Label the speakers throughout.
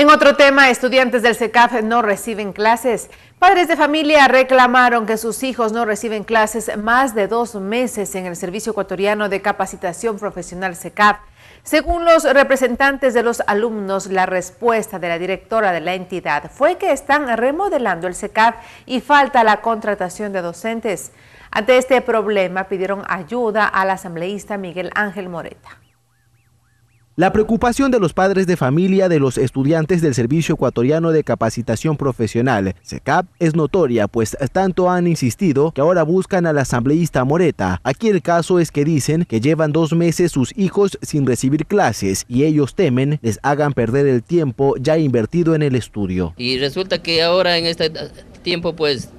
Speaker 1: En otro tema, estudiantes del SECAF no reciben clases. Padres de familia reclamaron que sus hijos no reciben clases más de dos meses en el Servicio Ecuatoriano de Capacitación Profesional SECAF. Según los representantes de los alumnos, la respuesta de la directora de la entidad fue que están remodelando el SECAF y falta la contratación de docentes. Ante este problema pidieron ayuda al asambleísta Miguel Ángel Moreta.
Speaker 2: La preocupación de los padres de familia de los estudiantes del Servicio Ecuatoriano de Capacitación Profesional, SECAP, es notoria, pues tanto han insistido que ahora buscan al asambleísta Moreta. Aquí el caso es que dicen que llevan dos meses sus hijos sin recibir clases y ellos temen les hagan perder el tiempo ya invertido en el estudio.
Speaker 3: Y resulta que ahora en este tiempo pues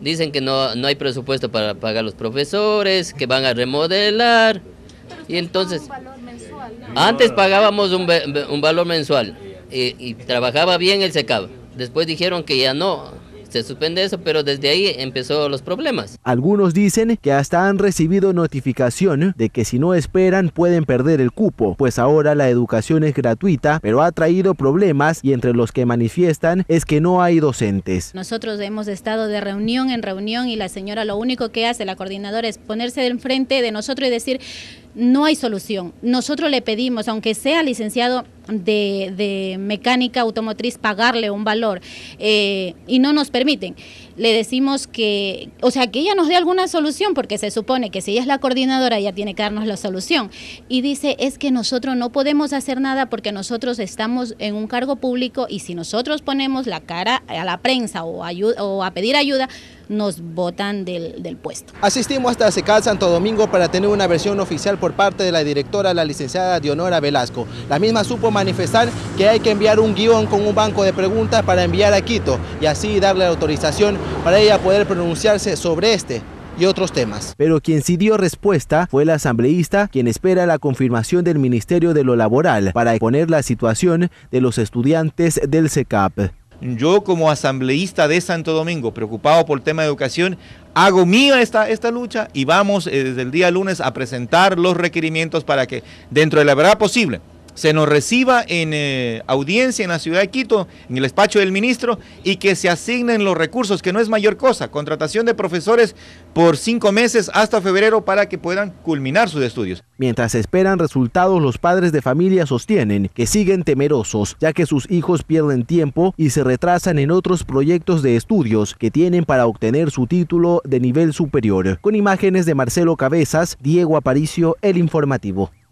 Speaker 3: dicen que no, no hay presupuesto para pagar los profesores, que van a remodelar y entonces, antes pagábamos un, valor mensual y, trabajaba bien el secado. Después dijeron que ya no, se suspende eso, pero desde ahí empezó los problemas.
Speaker 2: Algunos dicen que hasta han recibido notificación de que si no esperan pueden perder el cupo, pues ahora la educación es gratuita, pero ha traído problemas y entre los que manifiestan es que no hay docentes.
Speaker 4: Nosotros hemos estado de reunión en reunión y la señora lo único que hace, la coordinadora, es ponerse del frente de nosotros y decir no hay solución. Nosotros le pedimos, aunque sea licenciado de, mecánica automotriz, pagarle un valor eh, y no nos permiten. Le decimos que, o sea, que ella nos dé alguna solución, porque se supone que si ella es la coordinadora, ella tiene que darnos la solución. Y dice, es que nosotros no podemos hacer nada porque nosotros estamos en un cargo público y si nosotros ponemos la cara a la prensa o, ayuda, o a pedir ayuda, nos botan del, puesto.
Speaker 2: Asistimos hasta Secal Santo Domingo para tener una versión oficial por parte de la directora, la licenciada Dionora Velasco. La misma supo manifestar que hay que enviar un guión con un banco de preguntas para enviar a Quito y así darle la autorización para ella poder pronunciarse sobre este y otros temas. Pero quien sí dio respuesta fue la asambleísta, quien espera la confirmación del Ministerio de lo Laboral para exponer la situación de los estudiantes del SECAP.
Speaker 5: Yo como asambleísta de Santo Domingo, preocupado por el tema de educación, hago mía esta, lucha y vamos eh, desde el día lunes a presentar los requerimientos para que dentro de la verdad posible se nos reciba en eh, audiencia en la ciudad de Quito, en el despacho del ministro, y que se asignen los recursos, que no es mayor cosa, contratación de profesores por cinco meses hasta febrero para que puedan culminar sus estudios.
Speaker 2: Mientras esperan resultados, los padres de familia sostienen que siguen temerosos, ya que sus hijos pierden tiempo y se retrasan en otros proyectos de estudios que tienen para obtener su título de nivel superior. Con imágenes de Marcelo Cabezas, Diego Aparicio, El Informativo.